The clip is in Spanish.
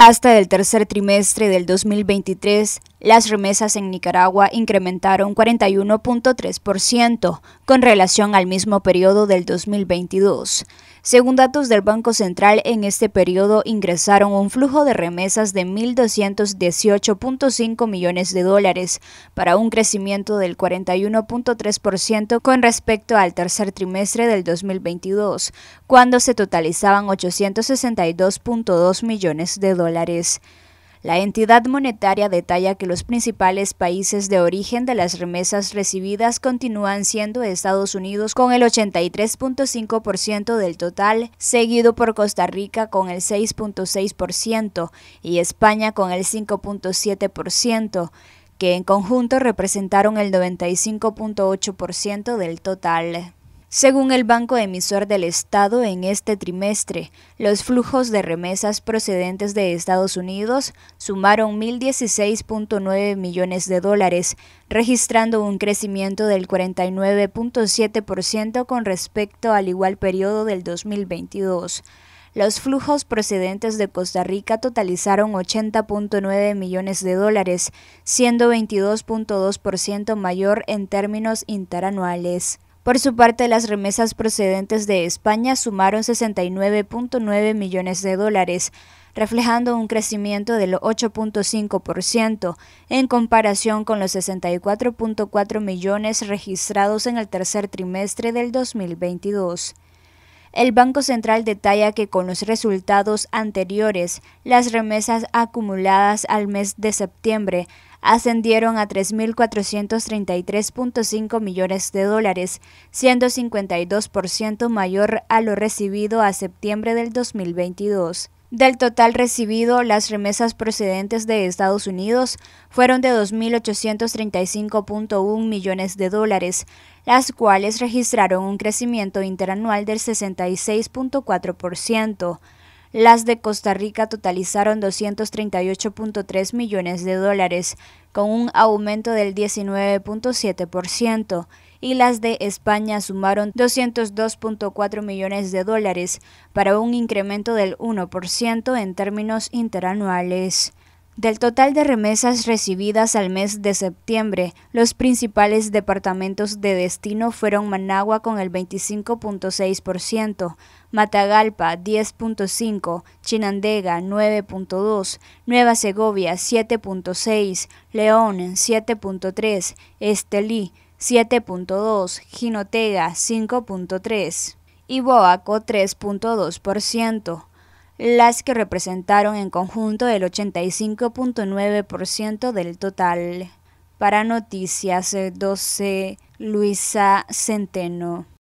hasta el tercer trimestre del 2023 las remesas en Nicaragua incrementaron 41.3% con relación al mismo periodo del 2022. Según datos del Banco Central, en este periodo ingresaron un flujo de remesas de 1.218.5 millones de dólares, para un crecimiento del 41.3% con respecto al tercer trimestre del 2022, cuando se totalizaban 862.2 millones de dólares. La entidad monetaria detalla que los principales países de origen de las remesas recibidas continúan siendo Estados Unidos con el 83.5% del total, seguido por Costa Rica con el 6.6% y España con el 5.7% que en conjunto representaron el 95.8% del total. Según el Banco Emisor del Estado, en este trimestre, los flujos de remesas procedentes de Estados Unidos sumaron 1.016.9 millones de dólares, registrando un crecimiento del 49.7% con respecto al igual periodo del 2022. Los flujos procedentes de Costa Rica totalizaron 80.9 millones de dólares, siendo 22.2% mayor en términos interanuales. Por su parte, las remesas procedentes de España sumaron 69.9 millones de dólares, reflejando un crecimiento del 8.5% en comparación con los 64.4 millones registrados en el tercer trimestre del 2022. El Banco Central detalla que con los resultados anteriores, las remesas acumuladas al mes de septiembre ascendieron a 3.433.5 millones de dólares, siendo 52% mayor a lo recibido a septiembre del 2022. Del total recibido, las remesas procedentes de Estados Unidos fueron de 2.835.1 millones de dólares, las cuales registraron un crecimiento interanual del 66.4%. Las de Costa Rica totalizaron 238.3 millones de dólares, con un aumento del 19.7%, y las de España sumaron 202.4 millones de dólares, para un incremento del 1% en términos interanuales. Del total de remesas recibidas al mes de septiembre, los principales departamentos de destino fueron Managua con el 25.6%, Matagalpa 10.5%, Chinandega 9.2%, Nueva Segovia 7.6%, León 7.3%, Estelí 7.2%, Jinotega 5.3% y Boaco 3.2% las que representaron en conjunto el 85.9% del total. Para Noticias 12, eh, Luisa Centeno.